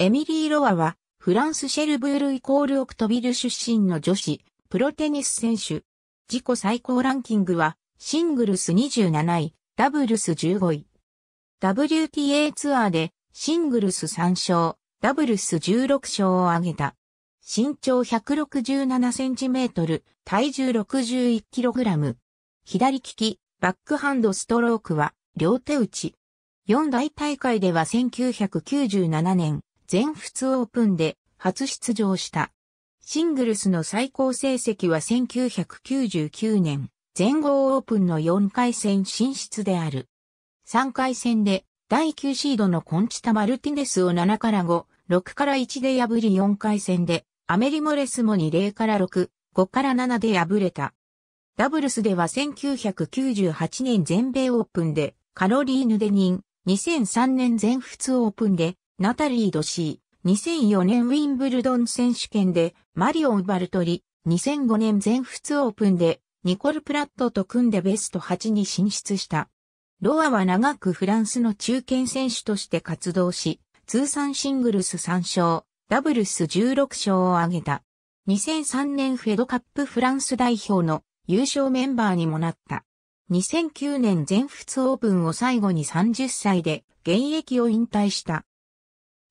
エミリー・ロアは、フランス・シェルブールイコール・オクトビル出身の女子、プロテニス選手。自己最高ランキングは、シングルス27位、ダブルス15位。WTA ツアーで、シングルス3勝、ダブルス16勝を挙げた。身長167センチメートル、体重61キログラム。左利き、バックハンドストロークは、両手打ち。四大大会では1997年、全仏オープンで初出場した。シングルスの最高成績は1999年、全豪オープンの4回戦進出である。3回戦で第9シードのコンチタ・マルティネスを7から5、6から1で破り4回戦で、アメリ・モレスも2 0から6、5から7で破れた。ダブルスでは1998年全米オープンで、カロリーヌ・デニン、2003年全仏オープンで、ナタリー・ドシー、2004年ウィンブルドン選手権でマリオン・バルトリ、2005年全仏オープンでニコル・プラットと組んでベスト8に進出した。ロアは長くフランスの中堅選手として活動し、通算シングルス3勝、ダブルス16勝を挙げた。2003年フェドカップフランス代表の優勝メンバーにもなった。2009年全仏オープンを最後に30歳で現役を引退した。